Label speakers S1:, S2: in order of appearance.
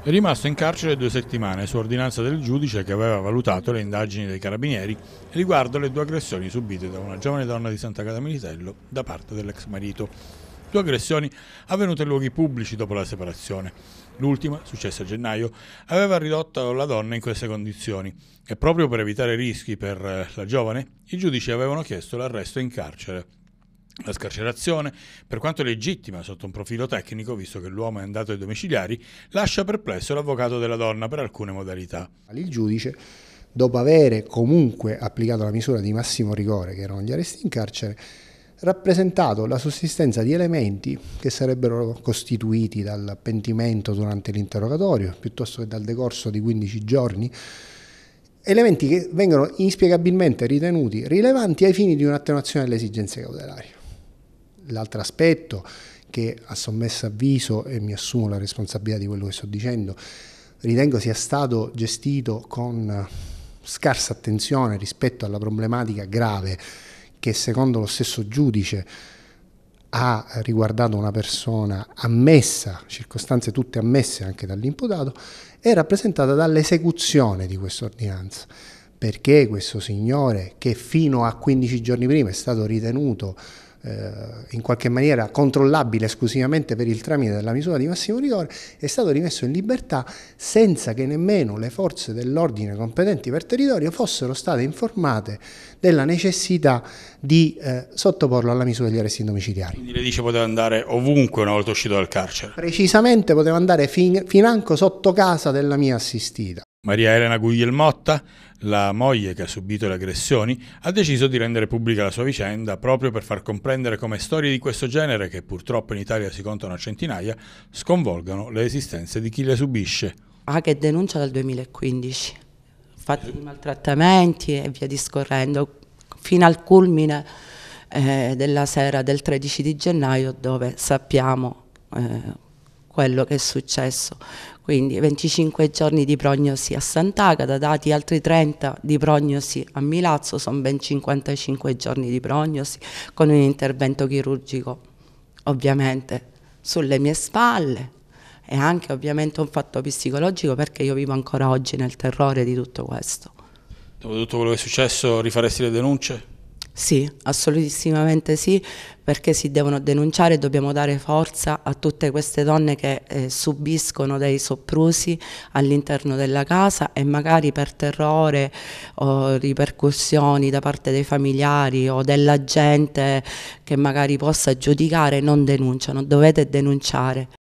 S1: È rimasto in carcere due settimane su ordinanza del giudice che aveva valutato le indagini dei carabinieri riguardo le due aggressioni subite da una giovane donna di Santa Cata Militello da parte dell'ex marito. Due aggressioni avvenute in luoghi pubblici dopo la separazione. L'ultima, successa a gennaio, aveva ridotto la donna in queste condizioni e proprio per evitare rischi per eh, la giovane, i giudici avevano chiesto l'arresto in carcere la scarcerazione, per quanto legittima sotto un profilo tecnico, visto che l'uomo è andato ai domiciliari, lascia perplesso l'avvocato della donna per alcune modalità.
S2: Il giudice, dopo aver comunque applicato la misura di massimo rigore, che erano gli arresti in carcere, rappresentato la sussistenza di elementi che sarebbero costituiti dal pentimento durante l'interrogatorio, piuttosto che dal decorso di 15 giorni, elementi che vengono inspiegabilmente ritenuti rilevanti ai fini di un'attenuazione delle esigenze cautelari. L'altro aspetto che a sommesso avviso, e mi assumo la responsabilità di quello che sto dicendo, ritengo sia stato gestito con scarsa attenzione rispetto alla problematica grave che secondo lo stesso giudice ha riguardato una persona ammessa, circostanze tutte ammesse anche dall'imputato, è rappresentata dall'esecuzione di questa ordinanza, perché questo signore che fino a 15 giorni prima è stato ritenuto eh, in qualche maniera controllabile esclusivamente per il tramite della misura di massimo rigore, è stato rimesso in libertà senza che nemmeno le forze dell'ordine competenti per territorio fossero state informate della necessità di eh, sottoporlo alla misura degli arresti domiciliari.
S1: Quindi le dice poteva andare ovunque una volta uscito dal carcere?
S2: Precisamente poteva andare fin, financo sotto casa della mia assistita.
S1: Maria Elena Guglielmotta, la moglie che ha subito le aggressioni, ha deciso di rendere pubblica la sua vicenda proprio per far comprendere come storie di questo genere, che purtroppo in Italia si contano a centinaia, sconvolgano le esistenze di
S3: chi le subisce. Ah, che denuncia dal 2015, fatti di maltrattamenti e via discorrendo, fino al culmine eh, della sera del 13 di gennaio dove sappiamo... Eh, quello che è successo. Quindi 25 giorni di prognosi a Sant'Agata, dati altri 30 di prognosi a Milazzo, sono ben 55 giorni di prognosi con un intervento chirurgico ovviamente sulle mie spalle e anche ovviamente un fatto psicologico perché io vivo ancora oggi nel terrore di tutto questo.
S1: Dopo tutto quello che è successo rifaresti le denunce?
S3: Sì, assolutissimamente sì, perché si devono denunciare e dobbiamo dare forza a tutte queste donne che eh, subiscono dei soprusi all'interno della casa e magari per terrore o ripercussioni da parte dei familiari o della gente che magari possa giudicare non denunciano, dovete denunciare.